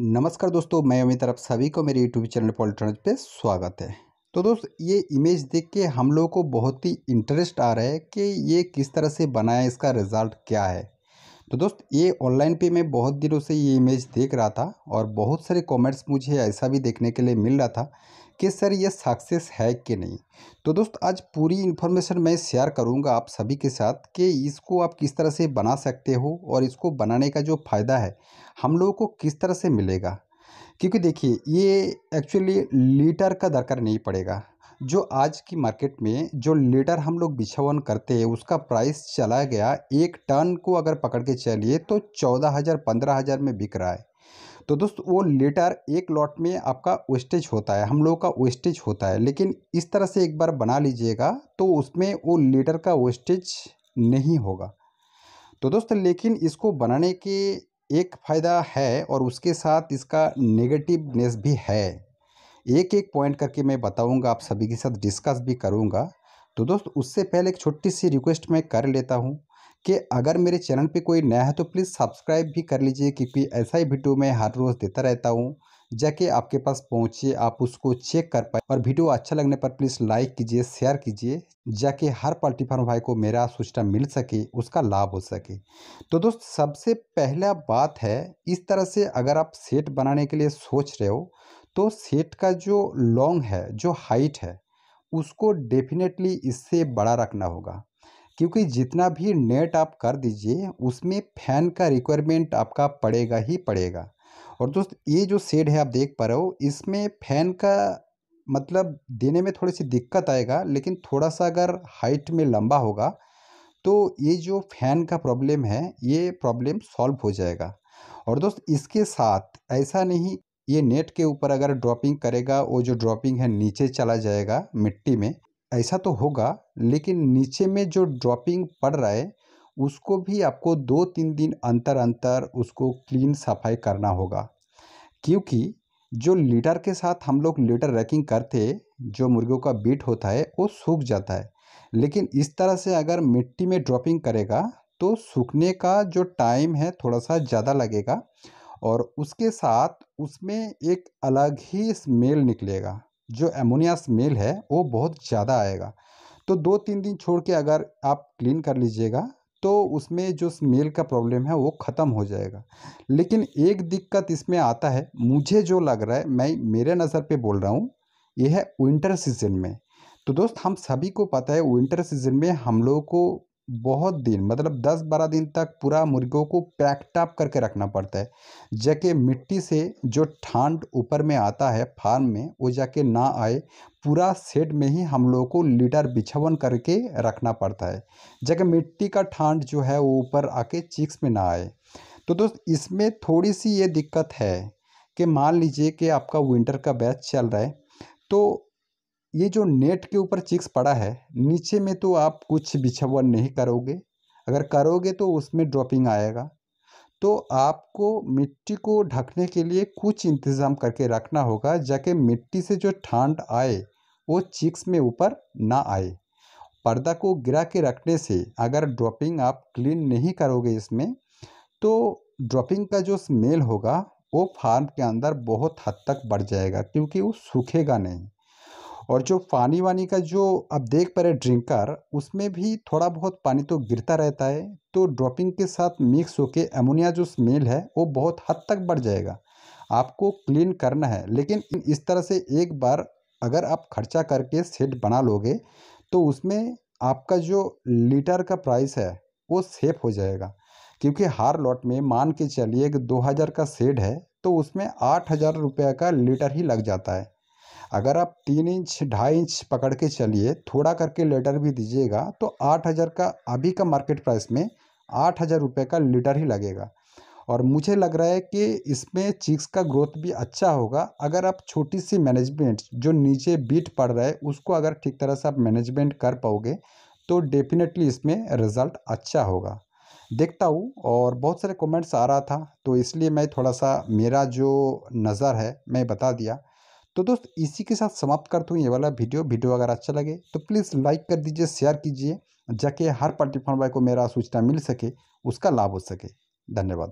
नमस्कार दोस्तों मैं अमित तरफ सभी को मेरे यूट्यूब चैनल पॉलिट्रॉनिक पे स्वागत है तो दोस्त ये इमेज देख के हम लोगों को बहुत ही इंटरेस्ट आ रहा है कि ये किस तरह से बनाया इसका रिज़ल्ट क्या है तो दोस्त ये ऑनलाइन पे मैं बहुत दिनों से ये इमेज देख रहा था और बहुत सारे कॉमेंट्स मुझे ऐसा भी देखने के लिए मिल रहा था कि सर ये सक्सेस है कि नहीं तो दोस्त आज पूरी इन्फॉर्मेशन मैं शेयर करूंगा आप सभी के साथ कि इसको आप किस तरह से बना सकते हो और इसको बनाने का जो फ़ायदा है हम लोगों को किस तरह से मिलेगा क्योंकि देखिए ये एक्चुअली लीटर का दरकार नहीं पड़ेगा जो आज की मार्केट में जो लीटर हम लोग बिछावन करते हैं उसका प्राइस चला गया एक टन को अगर पकड़ के चलिए तो चौदह हज़ार पंद्रह हज़ार में बिक रहा है तो दोस्तों वो लेटर एक लॉट में आपका वेस्टेज होता है हम लोगों का वेस्टेज होता है लेकिन इस तरह से एक बार बना लीजिएगा तो उसमें वो लेटर का वेस्टेज नहीं होगा तो दोस्तों लेकिन इसको बनाने के एक फ़ायदा है और उसके साथ इसका नेगेटिवनेस भी है एक एक पॉइंट करके मैं बताऊंगा आप सभी के साथ डिस्कस भी करूंगा तो दोस्त उससे पहले एक छोटी सी रिक्वेस्ट मैं कर लेता हूं कि अगर मेरे चैनल पे कोई नया है तो प्लीज़ सब्सक्राइब भी कर लीजिए क्योंकि ऐसा ही वीडियो मैं हर रोज़ देता रहता हूँ जाके आपके पास पहुँचे आप उसको चेक कर पाए और वीडियो अच्छा लगने पर प्लीज़ लाइक कीजिए शेयर कीजिए जाके हर पल्टीफार्म भाई को मेरा सूचना मिल सके उसका लाभ हो सके तो दोस्त सबसे पहला बात है इस तरह से अगर आप सेट बनाने के लिए सोच रहे हो तो सेट का जो लॉन्ग है जो हाइट है उसको डेफिनेटली इससे बड़ा रखना होगा क्योंकि जितना भी नेट आप कर दीजिए उसमें फैन का रिक्वायरमेंट आपका पड़ेगा ही पड़ेगा और दोस्त ये जो सेड है आप देख पा रहे हो इसमें फैन का मतलब देने में थोड़ी सी दिक्कत आएगा लेकिन थोड़ा सा अगर हाइट में लंबा होगा तो ये जो फैन का प्रॉब्लम है ये प्रॉब्लम सॉल्व हो जाएगा और दोस्त इसके साथ ऐसा नहीं ये नेट के ऊपर अगर ड्रॉपिंग करेगा वो जो ड्रॉपिंग है नीचे चला जाएगा मिट्टी में ऐसा तो होगा लेकिन नीचे में जो ड्रॉपिंग पड़ रहा है उसको भी आपको दो तीन दिन अंतर अंतर उसको क्लीन सफाई करना होगा क्योंकि जो लीटर के साथ हम लोग लीटर रैकिंग करते जो मुर्गियों का बीट होता है वो सूख जाता है लेकिन इस तरह से अगर मिट्टी में ड्रॉपिंग करेगा तो सूखने का जो टाइम है थोड़ा सा ज़्यादा लगेगा और उसके साथ उसमें एक अलग ही स्मेल निकलेगा जो एमोनिया स्मेल है वो बहुत ज़्यादा आएगा तो दो तीन दिन छोड़ के अगर आप क्लीन कर लीजिएगा तो उसमें जो स्मेल का प्रॉब्लम है वो ख़त्म हो जाएगा लेकिन एक दिक्कत इसमें आता है मुझे जो लग रहा है मैं मेरे नज़र पे बोल रहा हूँ ये है विंटर सीजन में तो दोस्त हम सभी को पता है विंटर सीजन में हम लोगों को बहुत दिन मतलब दस बारह दिन तक पूरा मुर्गियों को पैकटाप करके रखना पड़ता है जाके मिट्टी से जो ठंड ऊपर में आता है फार्म में वो जाके ना आए पूरा सेट में ही हम लोगों को लीटर बिछावन करके रखना पड़ता है जाके मिट्टी का ठंड जो है वो ऊपर आके चिक्स में ना आए तो दोस्त इसमें थोड़ी सी ये दिक्कत है कि मान लीजिए कि आपका विंटर का बैच चल रहा है तो ये जो नेट के ऊपर चिक्स पड़ा है नीचे में तो आप कुछ बिछावन नहीं करोगे अगर करोगे तो उसमें ड्रॉपिंग आएगा तो आपको मिट्टी को ढकने के लिए कुछ इंतज़ाम करके रखना होगा जाके मिट्टी से जो ठंड आए वो चिक्स में ऊपर ना आए पर्दा को गिरा के रखने से अगर ड्रॉपिंग आप क्लीन नहीं करोगे इसमें तो ड्रॉपिंग का जो स्मेल होगा वो फार्म के अंदर बहुत हद तक बढ़ जाएगा क्योंकि वो सूखेगा नहीं और जो पानी वानी का जो आप देख पा रहे ड्रिंकर उसमें भी थोड़ा बहुत पानी तो गिरता रहता है तो ड्रॉपिंग के साथ मिक्स होकर अमोनिया जो स्मेल है वो बहुत हद तक बढ़ जाएगा आपको क्लीन करना है लेकिन इस तरह से एक बार अगर आप खर्चा करके सेट बना लोगे तो उसमें आपका जो लीटर का प्राइस है वो सेफ हो जाएगा क्योंकि हर लॉट में मान के चलिए कि 2000 का सेड है तो उसमें आठ हज़ार रुपये का लीटर ही लग जाता है अगर आप तीन इंच ढाई इंच पकड़ के चलिए थोड़ा करके लेटर भी दीजिएगा तो आठ हज़ार का अभी का मार्केट प्राइस में आठ हज़ार रुपये का लीटर ही लगेगा और मुझे लग रहा है कि इसमें चिक्स का ग्रोथ भी अच्छा होगा अगर आप छोटी सी मैनेजमेंट जो नीचे बीट पड़ रहा है उसको अगर ठीक तरह से आप मैनेजमेंट कर पाओगे तो डेफिनेटली इसमें रिज़ल्ट अच्छा होगा देखता हूँ और बहुत सारे कमेंट्स आ रहा था तो इसलिए मैं थोड़ा सा मेरा जो नज़र है मैं बता दिया तो दोस्त इसी के साथ समाप्त करता हूँ ये वाला वीडियो वीडियो अगर अच्छा लगे तो प्लीज़ लाइक कर दीजिए शेयर कीजिए जाके हर पार्टी फॉर्म को मेरा सूचना मिल सके उसका लाभ हो सके धन्यवाद